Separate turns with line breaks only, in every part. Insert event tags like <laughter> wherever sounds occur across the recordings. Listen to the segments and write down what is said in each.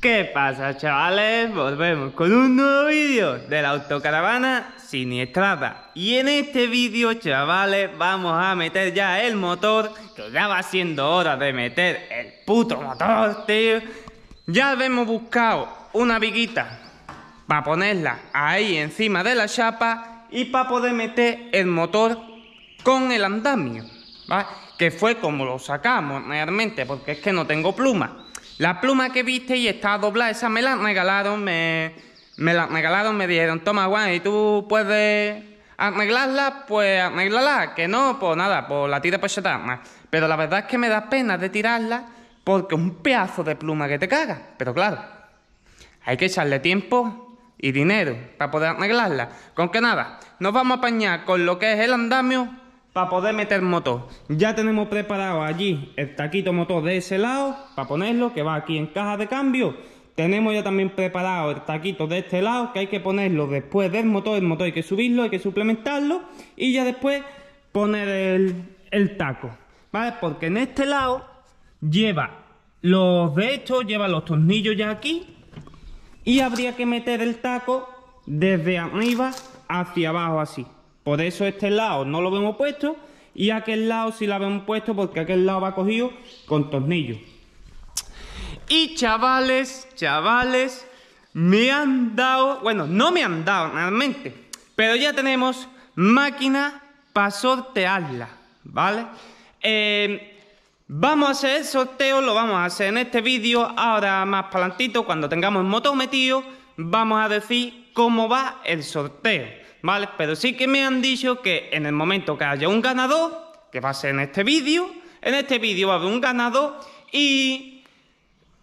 ¿Qué pasa chavales? Volvemos con un nuevo vídeo de la autocaravana siniestrada Y en este vídeo chavales vamos a meter ya el motor Que ya va siendo hora de meter el puto motor tío Ya hemos buscado una viguita para ponerla ahí encima de la chapa Y para poder meter el motor con el andamio ¿vale? Que fue como lo sacamos realmente porque es que no tengo pluma la pluma que viste y está doblada, esa me la regalaron, me, me la regalaron, me dijeron, toma guay, y tú puedes arreglarla, pues arreglala, que no, pues nada, pues la tira para más. Pero la verdad es que me da pena de tirarla porque un pedazo de pluma que te caga. Pero claro, hay que echarle tiempo y dinero para poder arreglarla. Con que nada, nos vamos a apañar con lo que es el andamio para poder meter motor. Ya tenemos preparado allí el taquito motor de ese lado para ponerlo, que va aquí en caja de cambio. Tenemos ya también preparado el taquito de este lado, que hay que ponerlo después del motor. El motor hay que subirlo, hay que suplementarlo y ya después poner el, taco. ¿Vale? Porque en este lado lleva los de estos, lleva los tornillos ya aquí y habría que meter el taco desde arriba hacia abajo así. Por eso este lado no lo hemos puesto y aquel lado sí lo hemos puesto porque aquel lado va cogido con tornillo. Y chavales, chavales, me han dado, bueno, no me han dado realmente, pero ya tenemos máquina para sortearla, ¿vale? Eh, vamos a hacer el sorteo, lo vamos a hacer en este vídeo, ahora más palantito, cuando tengamos el motor metido, vamos a decir cómo va el sorteo. ¿vale? Pero sí que me han dicho que en el momento que haya un ganador, que va a ser en este vídeo, en este vídeo va a haber un ganador y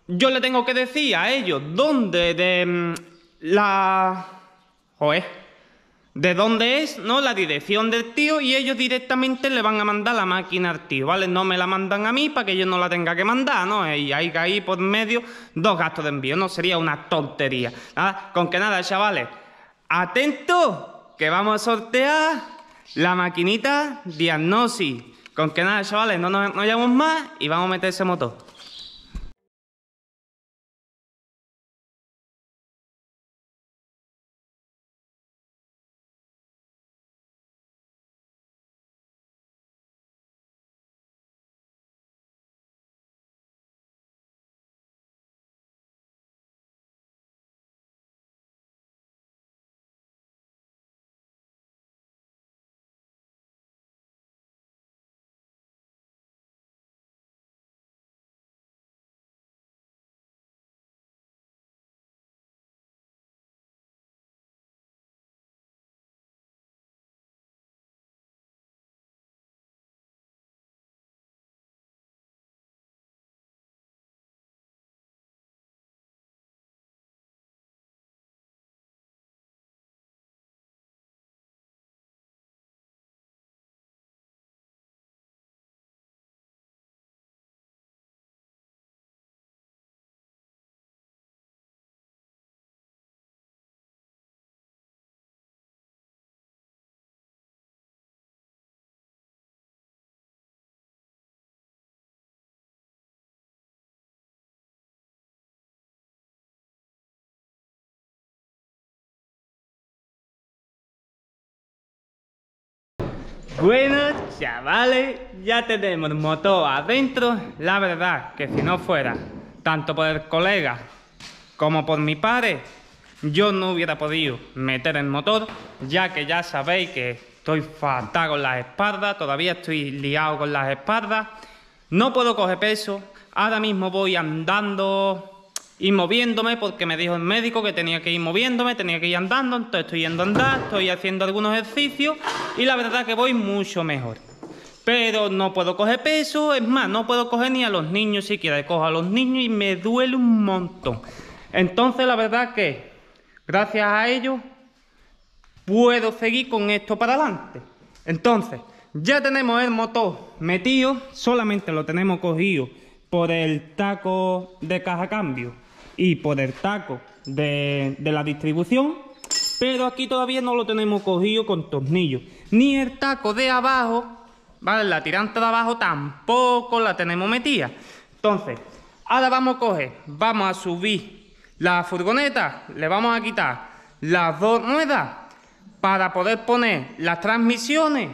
yo le tengo que decir a ellos dónde de mm, la... de dónde es, ¿no? La dirección del tío y ellos directamente le van a mandar la máquina al tío, ¿vale? No me la mandan a mí para que yo no la tenga que mandar, ¿no? Y hay que ahí por medio dos gastos de envío, ¿no? Sería una tontería. con que nada, chavales. atento que vamos a sortear la maquinita Diagnosis. Con que nada, chavales, no nos no más y vamos a meter ese motor. Bueno, chavales, ya tenemos el motor adentro. La verdad que si no fuera tanto por el colega como por mi padre, yo no hubiera podido meter el motor, ya que ya sabéis que estoy fatal con las espaldas, todavía estoy liado con las espaldas. No puedo coger peso, ahora mismo voy andando y moviéndome porque me dijo el médico que tenía que ir moviéndome, tenía que ir andando, entonces estoy yendo a andar, estoy haciendo algunos ejercicios y la verdad que voy mucho mejor. Pero no puedo coger peso, es más, no puedo coger ni a los niños siquiera, cojo a los niños y me duele un montón. Entonces la verdad que gracias a ello puedo seguir con esto para adelante. Entonces, ya tenemos el motor metido, solamente lo tenemos cogido por el taco de caja cambio y por el taco de, la distribución. Pero aquí todavía no lo tenemos cogido con tornillos. Ni el taco de abajo, ¿vale? La tiranta de abajo tampoco la tenemos metida. Entonces, ahora vamos a coger, vamos a subir la furgoneta, le vamos a quitar las dos ruedas para poder poner las transmisiones,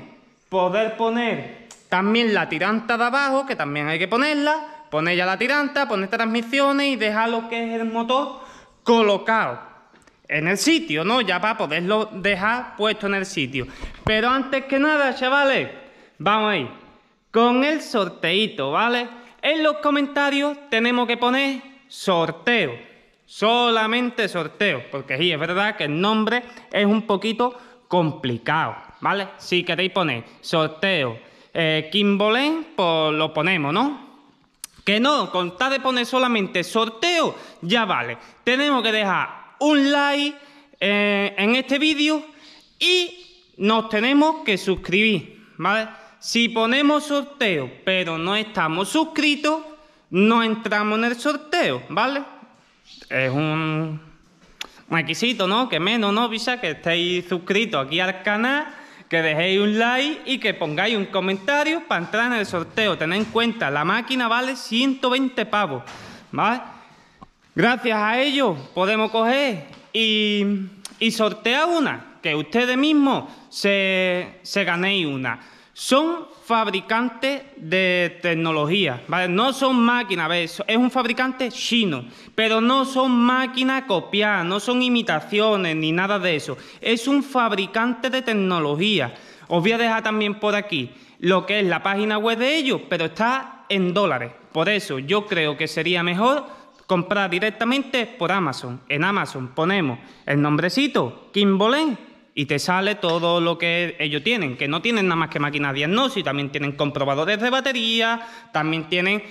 poder poner también la tiranta de abajo, que también hay que ponerla, Poné ya la tiranta, pone transmisiones y dejar lo que es el motor colocado en el sitio, ¿no? Ya para poderlo dejar puesto en el sitio. Pero antes que nada, chavales, vamos ahí. Con el sorteito, ¿vale? En los comentarios tenemos que poner sorteo. Solamente sorteo. Porque sí, es verdad que el nombre es un poquito complicado, ¿vale? Si queréis poner sorteo eh, Kimbolén, pues lo ponemos, ¿no? Que no, con de poner solamente sorteo, ya vale. Tenemos que dejar un like eh, en este vídeo y nos tenemos que suscribir, ¿vale? Si ponemos sorteo, pero no estamos suscritos, no entramos en el sorteo, ¿vale? Es un requisito, ¿no? Que menos, ¿no, Visa? Que estéis suscritos aquí al canal que dejéis un like y que pongáis un comentario para entrar en el sorteo. Tened en cuenta, la máquina vale 120 pavos, ¿vale? Gracias a ello podemos coger y, sortear una, que ustedes mismos se, se ganéis una son fabricantes de tecnología, No son máquinas, es un fabricante chino, pero no son máquinas copiadas, no son imitaciones ni nada de eso. Es un fabricante de tecnología. Os voy a dejar también por aquí lo que es la página web de ellos, pero está en dólares. Por eso yo creo que sería mejor comprar directamente por Amazon. En Amazon ponemos el nombrecito, Kimbolén y te sale todo lo que ellos tienen, que no tienen nada más que máquinas diagnóstico también tienen comprobadores de batería, también tienen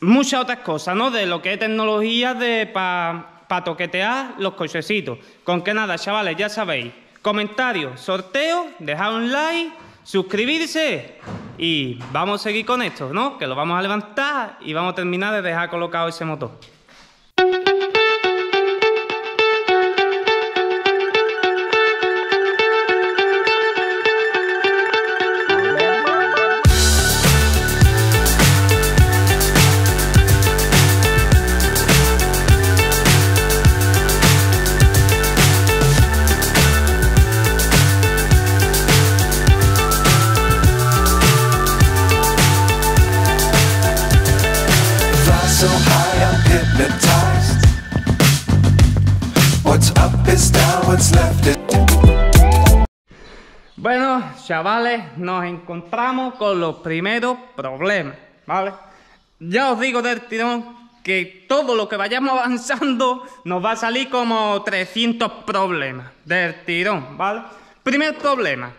muchas otras cosas, ¿no? De lo que es tecnología de para toquetear los cochecitos. Con que nada, chavales, ya sabéis. Comentarios, sorteo, dejar un like, suscribirse y vamos a seguir con esto, ¿no? Que lo vamos a levantar y vamos a terminar de dejar colocado ese motor. chavales, nos encontramos con los primeros problemas, ¿vale? Ya os digo del tirón que todo lo que vayamos <laughs> avanzando nos va a salir como 300 problemas del tirón, ¿vale? Primer problema.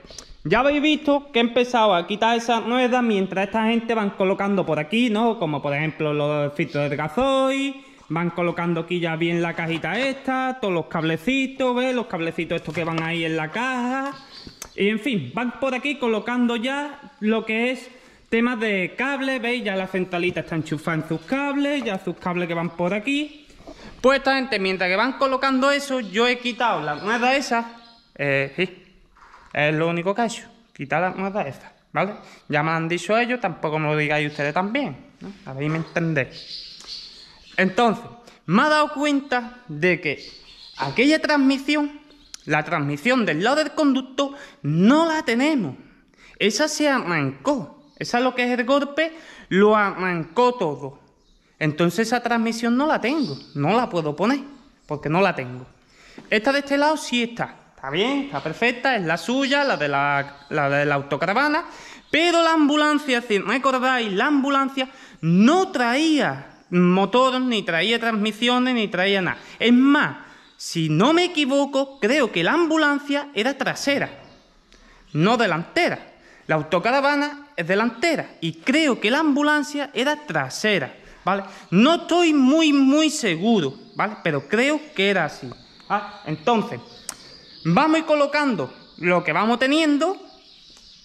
Ya habéis visto que he empezado a quitar esas nuevas mientras esta gente van colocando por aquí, ¿no? Como por ejemplo los filtros de gasoil, van colocando aquí ya bien la cajita esta, todos los cablecitos, ¿ves? Los cablecitos estos que van ahí en la caja y en fin, van por aquí colocando ya lo que es tema de cable, ¿veis? Ya la centralita está enchufada en sus cables, ya sus cables que van por aquí. Pues esta gente, mientras que van colocando eso, yo he quitado la almohada esa. Eh, es lo único que ha hecho, quitar la esa, ¿vale? Ya me han dicho ellos, tampoco me lo digáis ustedes también, ¿no? A ver, me entendéis. Entonces, me ha dado cuenta de que aquella transmisión la transmisión del lado del conducto no la tenemos. Esa se arrancó. Esa es lo que es el golpe, lo arrancó todo. Entonces esa transmisión no la tengo. No la puedo poner porque no la tengo. Esta de este lado sí está. Está bien, está perfecta, es la suya, la de la, la, de la autocaravana. Pero la ambulancia, si recordáis, la ambulancia no traía motor, ni traía transmisiones, ni traía nada. Es más, si no me equivoco, creo que la ambulancia era trasera, no delantera. La autocaravana es delantera y creo que la ambulancia era trasera, ¿vale? No estoy muy, muy seguro, ¿vale? Pero creo que era así. Ah, entonces, vamos a ir colocando lo que vamos teniendo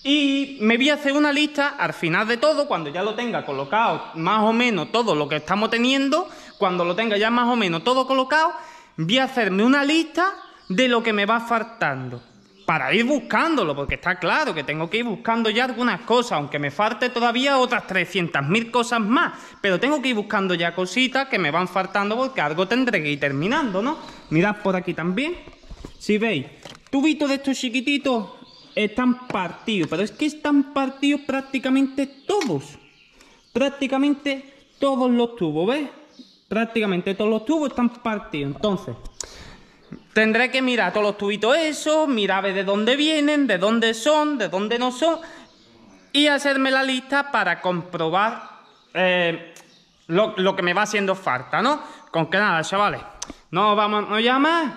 y me voy a hacer una lista al final de todo, cuando ya lo tenga colocado más o menos todo lo que estamos teniendo, cuando lo tenga ya más o menos todo colocado, voy a hacerme una lista de lo que me va faltando. Para ir buscándolo, porque está claro que tengo que ir buscando ya algunas cosas, aunque me falte todavía otras 300.000 cosas más. Pero tengo que ir buscando ya cositas que me van faltando porque algo tendré que ir terminando, ¿no? Mirad por aquí también. Si veis, tubitos de estos chiquititos están partidos, pero es que están partidos prácticamente todos. Prácticamente todos los tubos, ¿ves? prácticamente todos los tubos están partidos. Entonces, tendré que mirar todos los tubitos esos, mirar de dónde vienen, de dónde son, de dónde no son, y hacerme la lista para comprobar eh, lo, que me va haciendo falta, ¿no? Con que nada, chavales, no vamos no ya más,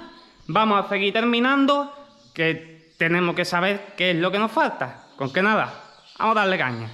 vamos a seguir terminando, que tenemos que saber qué es lo que nos falta. Con que nada, vamos a darle caña.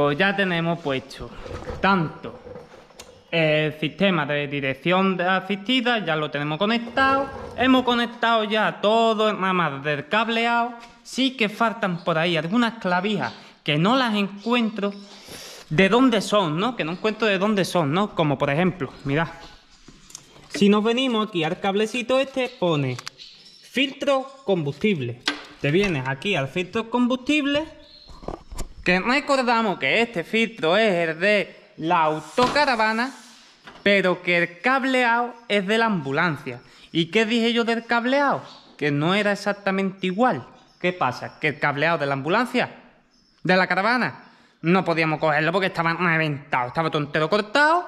Pues ya tenemos puesto tanto el sistema de dirección asistida, ya lo tenemos conectado, hemos conectado ya todo, nada más del cableado, sí que faltan por ahí algunas clavijas que no las encuentro de dónde son, ¿no? Que no encuentro de dónde son, ¿no? Como por ejemplo, mirad, si nos venimos aquí al cablecito este, pone filtro combustible. Te vienes aquí al filtro combustible recordamos que este filtro es el de la autocaravana, pero que el cableado es de la ambulancia. ¿Y que dije yo del cableado? Que no era exactamente igual. ¿Qué pasa? Que el cableado de la ambulancia, de la caravana, no podíamos cogerlo porque estaba reventado, estaba tontero cortado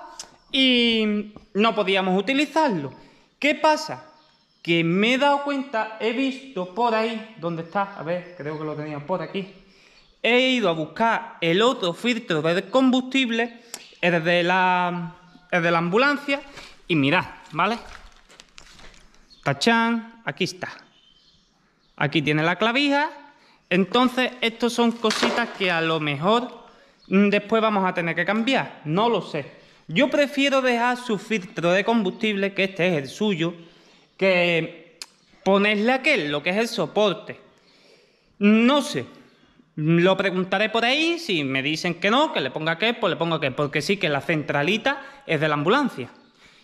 y no podíamos utilizarlo. ¿Qué pasa? Que me he dado cuenta, he visto por ahí, donde está? A ver, creo que lo tenía por aquí he ido a buscar el otro filtro de combustible, el de la, la ambulancia, y mirad, ¿vale? Tachán, aquí está. Aquí tiene la clavija. Entonces, estos son cositas que a lo mejor mm, después vamos a tener que cambiar. No lo sé. Yo prefiero dejar su filtro de combustible, que este es el suyo, que ponerle aquel, lo que es el soporte. No sé, lo preguntaré por ahí, si me dicen que no, que le ponga qué, pues le pongo qué, porque sí que la centralita es de la ambulancia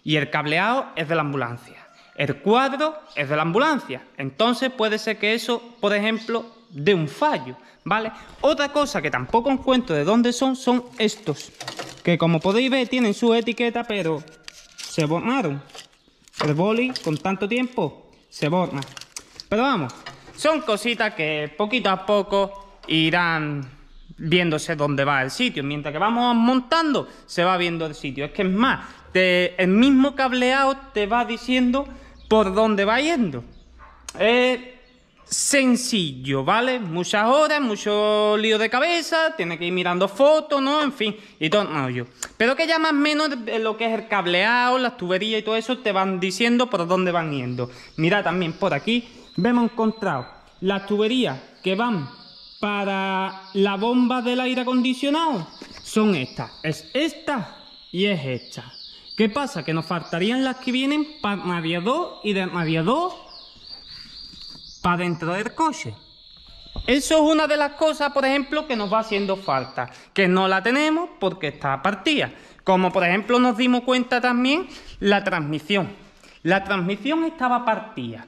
y el cableado es de la ambulancia, el cuadro es de la ambulancia. Entonces puede ser que eso, por ejemplo, dé un fallo, ¿vale? Otra cosa que tampoco encuentro de dónde son son estos, que como podéis ver tienen su etiqueta, pero se borraron. El boli con tanto tiempo se borra. Pero vamos, son cositas que poquito a poco irán viéndose dónde va el sitio. Mientras que vamos montando, se va viendo el sitio. Es que es más, el mismo cableado te va diciendo por dónde va yendo. Es sencillo, ¿vale? Muchas horas, mucho lío de cabeza, tiene que ir mirando fotos, ¿no? En fin, y todo, yo. Pero que ya más o menos lo que es el cableado, las tuberías y todo eso te van diciendo por dónde van yendo. Mira también por aquí, vemos encontrado las tuberías que van para la bomba del aire acondicionado son estas. Es esta y es esta. ¿Qué pasa? Que nos faltarían las que vienen para radiador y de radiador para dentro del coche. Eso es una de las cosas, por ejemplo, que nos va haciendo falta, que no la tenemos porque está partida. Como por ejemplo nos dimos cuenta también la transmisión. La transmisión estaba partida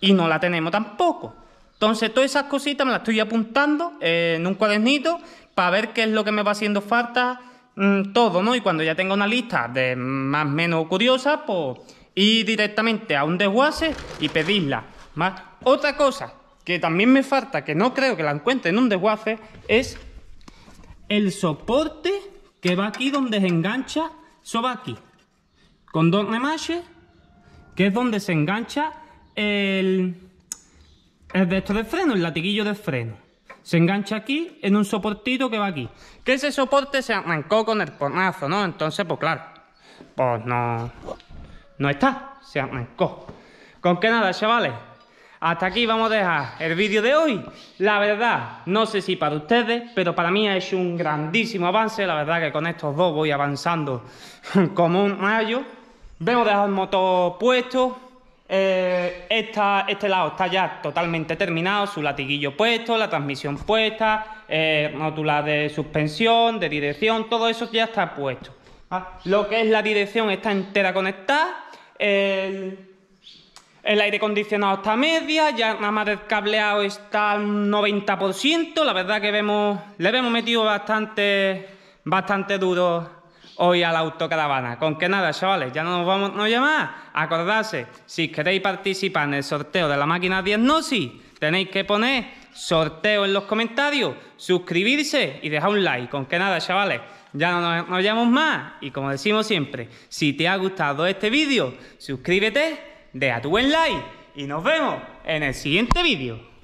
y no la tenemos tampoco. Entonces, todas esas cositas me las estoy apuntando eh, en un cuadernito para ver qué es lo que me va haciendo falta mm, todo, ¿no? Y cuando ya tenga una lista de más o menos curiosa, pues ir directamente a un desguace y pedirla. Más. Otra cosa que también me falta, que no creo que la encuentre en un desguace, es el soporte que va aquí donde se engancha aquí Con dos remaches, que es donde se engancha el es de esto freno, el latiguillo de freno. Se engancha aquí en un soportito que va aquí. Que ese soporte se arrancó con el ponazo, ¿no? Entonces, pues claro, pues no, no está, se arrancó. Con que nada, chavales, hasta aquí vamos a dejar el vídeo de hoy. La verdad, no sé si para ustedes, pero para mí ha hecho un grandísimo avance. La verdad que con estos dos voy avanzando <laughs> como un mayo. Vemos dejar el motor puesto, eh, este lado está ya totalmente terminado, su latiguillo puesto, la transmisión puesta, eh, de suspensión, de dirección, todo eso ya está puesto. Ah, lo que es la dirección está entera conectada, el, aire acondicionado está a media, ya nada más el cableado está al 90%, la verdad que vemos, le hemos metido bastante, bastante duro hoy a la autocaravana. Con que nada, chavales, ya no nos vamos no llamar. Acordarse, si queréis participar en el sorteo de la máquina Diagnosis, tenéis que poner sorteo en los comentarios, suscribirse y dejar un like. Con que nada, chavales, ya no nos, llamamos más. Y como decimos siempre, si te ha gustado este vídeo, suscríbete, deja tu buen like y nos vemos en el siguiente vídeo.